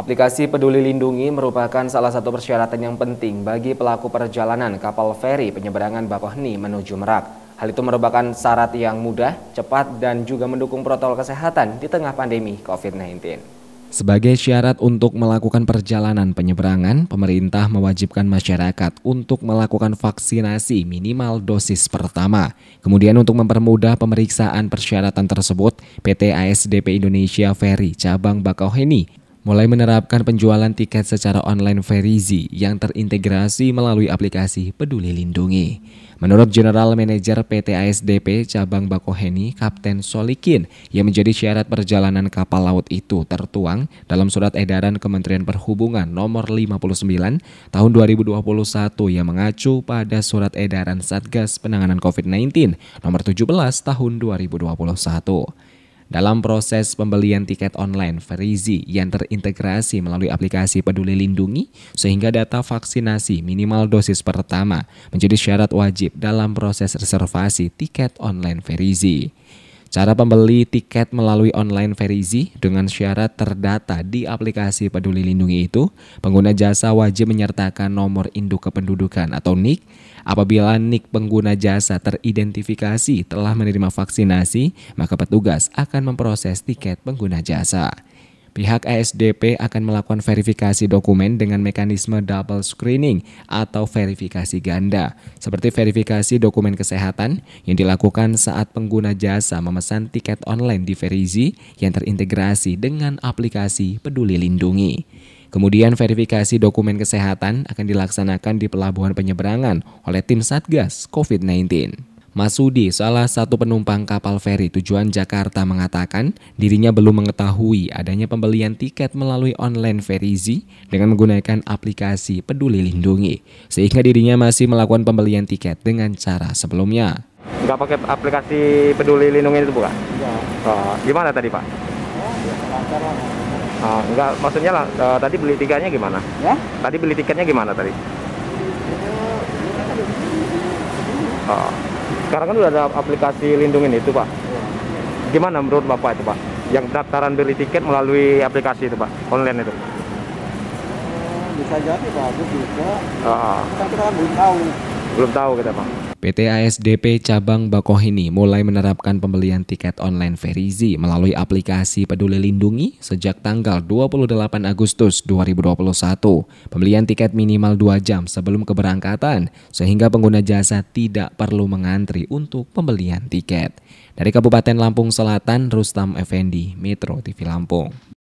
Aplikasi Peduli Lindungi merupakan salah satu persyaratan yang penting bagi pelaku perjalanan kapal feri penyeberangan Bakohni menuju Merak. Hal itu merupakan syarat yang mudah, cepat, dan juga mendukung protokol kesehatan di tengah pandemi COVID-19. Sebagai syarat untuk melakukan perjalanan penyeberangan, pemerintah mewajibkan masyarakat untuk melakukan vaksinasi minimal dosis pertama. Kemudian untuk mempermudah pemeriksaan persyaratan tersebut, PT ASDP Indonesia Ferry Cabang Bakauheni mulai menerapkan penjualan tiket secara online Verizi yang terintegrasi melalui aplikasi Peduli Lindungi. Menurut General Manager PT ASDP Cabang Bakoheni, Kapten Solikin, yang menjadi syarat perjalanan kapal laut itu tertuang dalam surat edaran Kementerian Perhubungan nomor 59 tahun 2021 yang mengacu pada surat edaran Satgas Penanganan COVID-19 nomor 17 tahun 2021. Dalam proses pembelian tiket online Verizi yang terintegrasi melalui aplikasi Peduli Lindungi, sehingga data vaksinasi minimal dosis pertama menjadi syarat wajib dalam proses reservasi tiket online Verizi. Cara pembeli tiket melalui online Verizi dengan syarat terdata di aplikasi Peduli Lindungi itu, pengguna jasa wajib menyertakan nomor induk kependudukan atau NIK. Apabila NIK pengguna jasa teridentifikasi telah menerima vaksinasi, maka petugas akan memproses tiket pengguna jasa. Pihak ASDP akan melakukan verifikasi dokumen dengan mekanisme double screening atau verifikasi ganda, seperti verifikasi dokumen kesehatan yang dilakukan saat pengguna jasa memesan tiket online di Verizi yang terintegrasi dengan aplikasi Peduli Lindungi. Kemudian verifikasi dokumen kesehatan akan dilaksanakan di pelabuhan penyeberangan oleh tim Satgas COVID-19. Masudi, salah satu penumpang kapal feri tujuan Jakarta mengatakan dirinya belum mengetahui adanya pembelian tiket melalui online Ferizi dengan menggunakan aplikasi peduli lindungi. Sehingga dirinya masih melakukan pembelian tiket dengan cara sebelumnya. Nggak pakai aplikasi peduli lindungi itu bukan? Ya. Oh, gimana tadi Pak? Oh, ya, Oh, enggak, maksudnya lah, uh, tadi beli tiketnya gimana? Ya? Tadi beli tiketnya gimana tadi? Kan oh. Sekarang kan udah ada aplikasi lindungin itu, Pak. Gimana menurut Bapak itu, Pak? Yang daftaran beli tiket melalui aplikasi itu, Pak, online itu. Eh, bisa jadi bagus juga. Ah. ah. Kan kita kan belum tahu. Belum tahu kita, Pak. PT ASDP Cabang Bakohini mulai menerapkan pembelian tiket online VeriZi melalui aplikasi Peduli Lindungi sejak tanggal 28 Agustus 2021. Pembelian tiket minimal 2 jam sebelum keberangkatan sehingga pengguna jasa tidak perlu mengantri untuk pembelian tiket. Dari Kabupaten Lampung Selatan, Rustam Effendi, Metro TV Lampung.